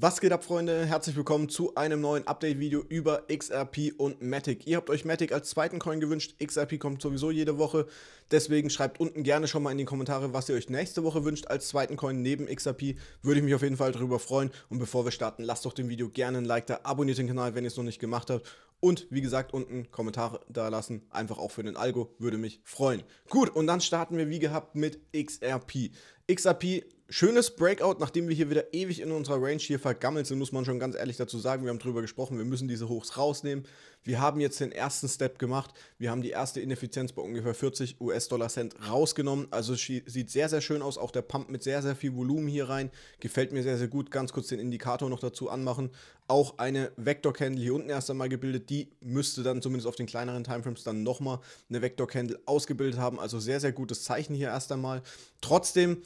Was geht ab, Freunde? Herzlich willkommen zu einem neuen Update-Video über XRP und Matic. Ihr habt euch Matic als zweiten Coin gewünscht. XRP kommt sowieso jede Woche. Deswegen schreibt unten gerne schon mal in die Kommentare, was ihr euch nächste Woche wünscht als zweiten Coin neben XRP. Würde ich mich auf jeden Fall darüber freuen. Und bevor wir starten, lasst doch dem Video gerne ein Like da, abonniert den Kanal, wenn ihr es noch nicht gemacht habt. Und wie gesagt, unten Kommentare da lassen. Einfach auch für den Algo. Würde mich freuen. Gut, und dann starten wir wie gehabt mit XRP. XRP, schönes Breakout, nachdem wir hier wieder ewig in unserer Range hier vergammelt sind, muss man schon ganz ehrlich dazu sagen. Wir haben drüber gesprochen, wir müssen diese Hochs rausnehmen. Wir haben jetzt den ersten Step gemacht. Wir haben die erste Ineffizienz bei ungefähr 40 US-Dollar-Cent rausgenommen. Also sieht sehr, sehr schön aus. Auch der Pump mit sehr, sehr viel Volumen hier rein. Gefällt mir sehr, sehr gut. Ganz kurz den Indikator noch dazu anmachen. Auch eine Vector-Candle hier unten erst einmal gebildet. Die müsste dann zumindest auf den kleineren Timeframes dann nochmal eine Vector-Candle ausgebildet haben. Also sehr, sehr gutes Zeichen hier erst einmal. Trotzdem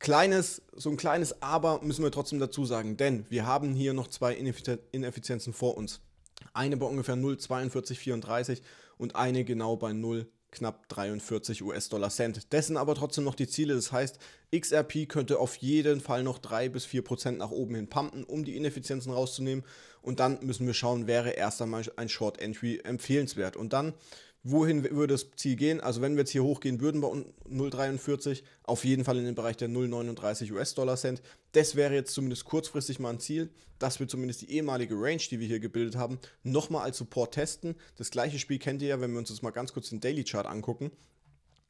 Kleines, so ein kleines Aber müssen wir trotzdem dazu sagen, denn wir haben hier noch zwei Ineffizienzen vor uns. Eine bei ungefähr 0,4234 und eine genau bei 0, knapp 43 US-Dollar Cent. Dessen aber trotzdem noch die Ziele. Das heißt, XRP könnte auf jeden Fall noch 3 bis 4 nach oben hin pumpen, um die Ineffizienzen rauszunehmen. Und dann müssen wir schauen, wäre erst einmal ein Short Entry empfehlenswert. Und dann wohin würde das Ziel gehen? Also wenn wir jetzt hier hochgehen würden bei 0,43, auf jeden Fall in den Bereich der 0,39 US-Dollar-Cent. Das wäre jetzt zumindest kurzfristig mal ein Ziel, dass wir zumindest die ehemalige Range, die wir hier gebildet haben, nochmal als Support testen. Das gleiche Spiel kennt ihr ja, wenn wir uns jetzt mal ganz kurz den Daily Chart angucken.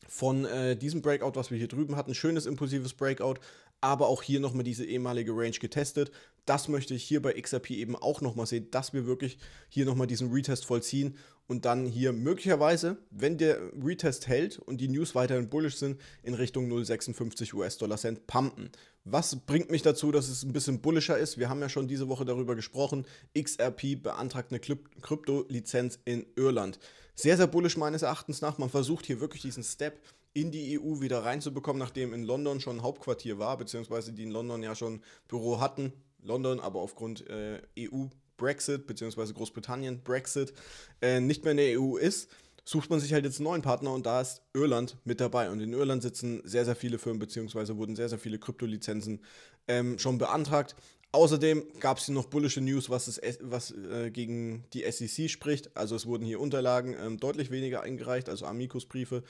Von äh, diesem Breakout, was wir hier drüben hatten, schönes impulsives Breakout, aber auch hier nochmal diese ehemalige Range getestet. Das möchte ich hier bei XRP eben auch nochmal sehen, dass wir wirklich hier nochmal diesen Retest vollziehen und dann hier möglicherweise, wenn der Retest hält und die News weiterhin bullish sind, in Richtung 0,56 US-Dollar Cent pumpen. Was bringt mich dazu, dass es ein bisschen bullischer ist? Wir haben ja schon diese Woche darüber gesprochen. XRP beantragt eine Krypto-Lizenz in Irland. Sehr, sehr bullisch meines Erachtens nach. Man versucht hier wirklich diesen Step in die EU wieder reinzubekommen, nachdem in London schon ein Hauptquartier war, beziehungsweise die in London ja schon Büro hatten. London, aber aufgrund äh, EU Brexit, beziehungsweise Großbritannien Brexit, äh, nicht mehr in der EU ist, sucht man sich halt jetzt einen neuen Partner und da ist Irland mit dabei. Und in Irland sitzen sehr, sehr viele Firmen, beziehungsweise wurden sehr, sehr viele Kryptolizenzen ähm, schon beantragt. Außerdem gab es hier noch bullische News, was, es, was äh, gegen die SEC spricht. Also es wurden hier Unterlagen ähm, deutlich weniger eingereicht, also Amicus-Briefe.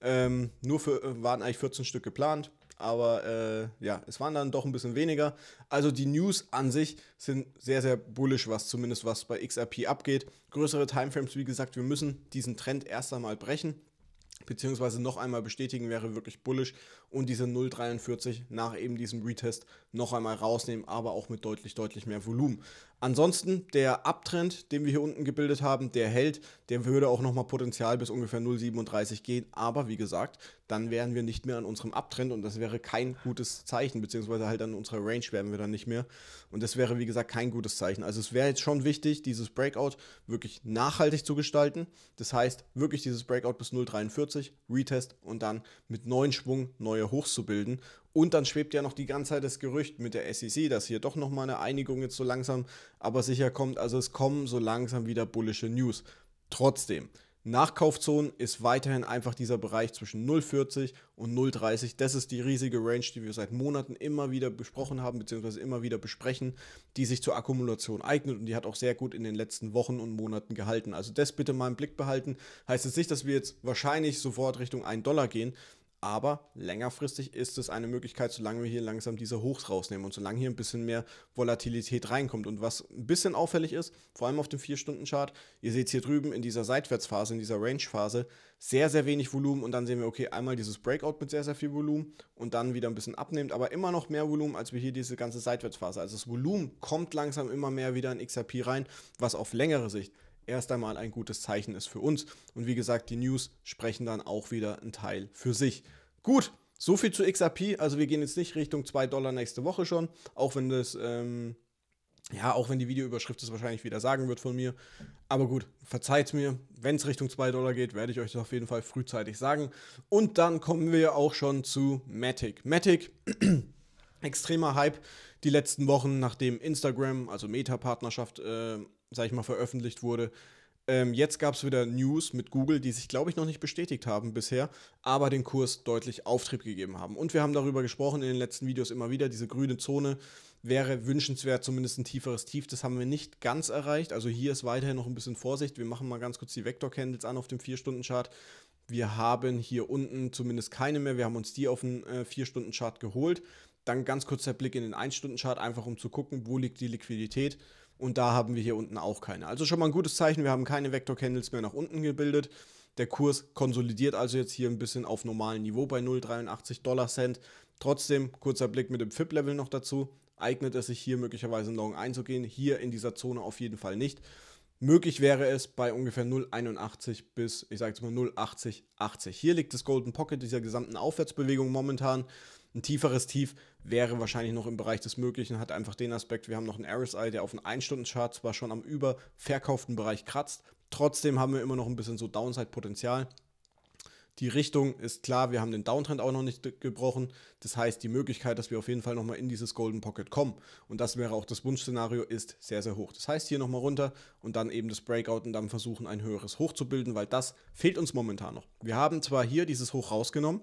Ähm, nur für, äh, waren eigentlich 14 Stück geplant. Aber äh, ja, es waren dann doch ein bisschen weniger. Also die News an sich sind sehr, sehr bullish, was zumindest was bei XRP abgeht. Größere Timeframes, wie gesagt, wir müssen diesen Trend erst einmal brechen. Beziehungsweise noch einmal bestätigen wäre wirklich bullish und diese 0,43 nach eben diesem Retest noch einmal rausnehmen, aber auch mit deutlich, deutlich mehr Volumen. Ansonsten der Abtrend, den wir hier unten gebildet haben, der hält, der würde auch nochmal Potenzial bis ungefähr 0,37 gehen. Aber wie gesagt, dann wären wir nicht mehr an unserem Abtrend und das wäre kein gutes Zeichen, beziehungsweise halt an unserer Range wären wir dann nicht mehr. Und das wäre, wie gesagt, kein gutes Zeichen. Also es wäre jetzt schon wichtig, dieses Breakout wirklich nachhaltig zu gestalten. Das heißt, wirklich dieses Breakout bis 0,43, Retest und dann mit neuen Schwung neue Hochs zu bilden. Und dann schwebt ja noch die ganze Zeit das Gerücht mit der SEC, dass hier doch nochmal eine Einigung jetzt so langsam, aber sicher kommt. Also es kommen so langsam wieder bullische News. Trotzdem, Nachkaufzonen ist weiterhin einfach dieser Bereich zwischen 0,40 und 0,30. Das ist die riesige Range, die wir seit Monaten immer wieder besprochen haben, beziehungsweise immer wieder besprechen, die sich zur Akkumulation eignet und die hat auch sehr gut in den letzten Wochen und Monaten gehalten. Also das bitte mal im Blick behalten. Heißt jetzt nicht, dass wir jetzt wahrscheinlich sofort Richtung 1 Dollar gehen, aber längerfristig ist es eine Möglichkeit, solange wir hier langsam diese Hochs rausnehmen und solange hier ein bisschen mehr Volatilität reinkommt. Und was ein bisschen auffällig ist, vor allem auf dem 4-Stunden-Chart, ihr seht es hier drüben in dieser Seitwärtsphase, in dieser Range-Phase, sehr, sehr wenig Volumen. Und dann sehen wir, okay, einmal dieses Breakout mit sehr, sehr viel Volumen und dann wieder ein bisschen abnehmend, aber immer noch mehr Volumen, als wir hier diese ganze Seitwärtsphase. Also das Volumen kommt langsam immer mehr wieder in XRP rein, was auf längere Sicht erst einmal ein gutes Zeichen ist für uns. Und wie gesagt, die News sprechen dann auch wieder ein Teil für sich. Gut, so viel zu XRP. Also wir gehen jetzt nicht Richtung 2 Dollar nächste Woche schon, auch wenn das, ähm, ja, auch wenn die Videoüberschrift es wahrscheinlich wieder sagen wird von mir. Aber gut, verzeiht mir, wenn es Richtung 2 Dollar geht, werde ich euch das auf jeden Fall frühzeitig sagen. Und dann kommen wir auch schon zu Matic. Matic, extremer Hype die letzten Wochen, nachdem Instagram, also Meta-Partnerschaft, äh, sag ich mal, veröffentlicht wurde. Ähm, jetzt gab es wieder News mit Google, die sich, glaube ich, noch nicht bestätigt haben bisher, aber den Kurs deutlich Auftrieb gegeben haben. Und wir haben darüber gesprochen in den letzten Videos immer wieder, diese grüne Zone wäre wünschenswert, zumindest ein tieferes Tief. Das haben wir nicht ganz erreicht. Also hier ist weiterhin noch ein bisschen Vorsicht. Wir machen mal ganz kurz die Vector-Candles an auf dem 4-Stunden-Chart. Wir haben hier unten zumindest keine mehr. Wir haben uns die auf den äh, 4-Stunden-Chart geholt. Dann ganz kurz der Blick in den 1-Stunden-Chart, einfach um zu gucken, wo liegt die Liquidität. Und da haben wir hier unten auch keine. Also schon mal ein gutes Zeichen, wir haben keine Vector-Candles mehr nach unten gebildet. Der Kurs konsolidiert also jetzt hier ein bisschen auf normalem Niveau bei 0,83 Dollar Cent. Trotzdem, kurzer Blick mit dem FIP-Level noch dazu. Eignet es sich hier möglicherweise in Long einzugehen? Hier in dieser Zone auf jeden Fall nicht. Möglich wäre es bei ungefähr 0,81 bis, ich sage jetzt mal 0,80, Hier liegt das Golden Pocket dieser gesamten Aufwärtsbewegung momentan. Ein tieferes Tief wäre wahrscheinlich noch im Bereich des Möglichen, hat einfach den Aspekt, wir haben noch einen RSI, der auf einen 1-Stunden-Chart zwar schon am überverkauften Bereich kratzt, trotzdem haben wir immer noch ein bisschen so Downside-Potenzial. Die Richtung ist klar, wir haben den Downtrend auch noch nicht gebrochen. Das heißt, die Möglichkeit, dass wir auf jeden Fall nochmal in dieses Golden Pocket kommen und das wäre auch das Wunschszenario, ist sehr, sehr hoch. Das heißt, hier nochmal runter und dann eben das Breakout und dann versuchen, ein höheres Hoch zu bilden, weil das fehlt uns momentan noch. Wir haben zwar hier dieses Hoch rausgenommen,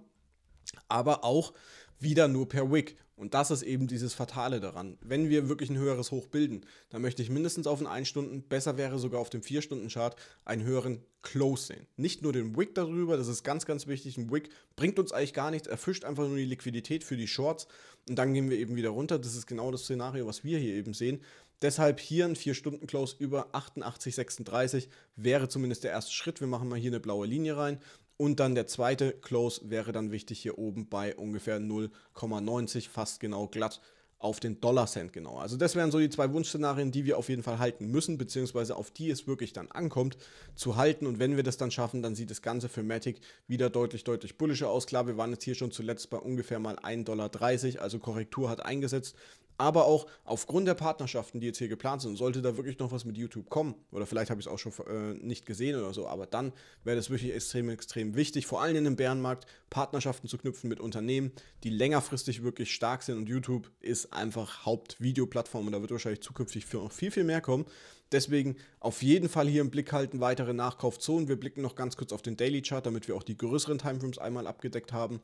aber auch wieder nur per Wick. Und das ist eben dieses Fatale daran. Wenn wir wirklich ein höheres Hoch bilden, dann möchte ich mindestens auf den 1 Stunden, besser wäre sogar auf dem 4-Stunden-Chart, einen höheren Close sehen. Nicht nur den Wick darüber, das ist ganz, ganz wichtig. Ein Wick bringt uns eigentlich gar nichts, erfischt einfach nur die Liquidität für die Shorts und dann gehen wir eben wieder runter. Das ist genau das Szenario, was wir hier eben sehen. Deshalb hier ein 4-Stunden-Close über 88,36 wäre zumindest der erste Schritt. Wir machen mal hier eine blaue Linie rein. Und dann der zweite Close wäre dann wichtig hier oben bei ungefähr 0,90, fast genau glatt auf den Dollarcent genau. Also das wären so die zwei Wunschszenarien, die wir auf jeden Fall halten müssen, beziehungsweise auf die es wirklich dann ankommt, zu halten. Und wenn wir das dann schaffen, dann sieht das Ganze für Matic wieder deutlich, deutlich bullischer aus. Klar, wir waren jetzt hier schon zuletzt bei ungefähr mal 1,30 Dollar, also Korrektur hat eingesetzt aber auch aufgrund der Partnerschaften, die jetzt hier geplant sind, sollte da wirklich noch was mit YouTube kommen, oder vielleicht habe ich es auch schon äh, nicht gesehen oder so, aber dann wäre das wirklich extrem, extrem wichtig, vor allem in dem Bärenmarkt, Partnerschaften zu knüpfen mit Unternehmen, die längerfristig wirklich stark sind und YouTube ist einfach Hauptvideoplattform und da wird wahrscheinlich zukünftig für noch viel, viel mehr kommen. Deswegen auf jeden Fall hier im Blick halten, weitere Nachkaufzonen. Wir blicken noch ganz kurz auf den Daily Chart, damit wir auch die größeren Timeframes einmal abgedeckt haben.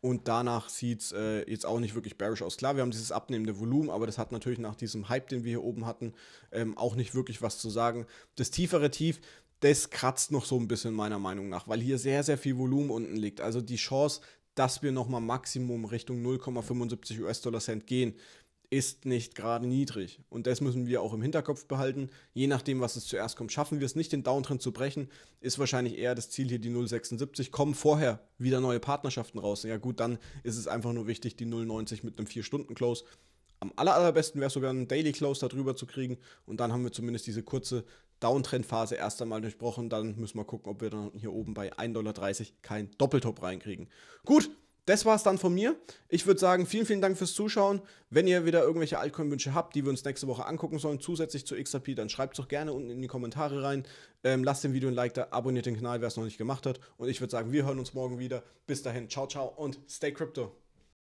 Und danach sieht es äh, jetzt auch nicht wirklich bearish aus. Klar, wir haben dieses abnehmende Volumen, aber das hat natürlich nach diesem Hype, den wir hier oben hatten, ähm, auch nicht wirklich was zu sagen. Das tiefere Tief, das kratzt noch so ein bisschen meiner Meinung nach, weil hier sehr, sehr viel Volumen unten liegt. Also die Chance, dass wir nochmal Maximum Richtung 0,75 US-Dollar-Cent gehen, ist nicht gerade niedrig. Und das müssen wir auch im Hinterkopf behalten. Je nachdem, was es zuerst kommt, schaffen wir es nicht, den Downtrend zu brechen, ist wahrscheinlich eher das Ziel hier die 0,76. Kommen vorher wieder neue Partnerschaften raus. Ja gut, dann ist es einfach nur wichtig, die 0,90 mit einem 4-Stunden-Close. Am aller, allerbesten wäre es sogar, einen Daily Close darüber zu kriegen. Und dann haben wir zumindest diese kurze Downtrend-Phase erst einmal durchbrochen. Dann müssen wir gucken, ob wir dann hier oben bei 1,30 Dollar kein Doppeltop reinkriegen. Gut, das war es dann von mir. Ich würde sagen, vielen, vielen Dank fürs Zuschauen. Wenn ihr wieder irgendwelche Altcoin-Wünsche habt, die wir uns nächste Woche angucken sollen, zusätzlich zu XRP, dann schreibt es doch gerne unten in die Kommentare rein. Ähm, lasst dem Video ein Like da, abonniert den Kanal, wer es noch nicht gemacht hat. Und ich würde sagen, wir hören uns morgen wieder. Bis dahin, ciao, ciao und stay crypto.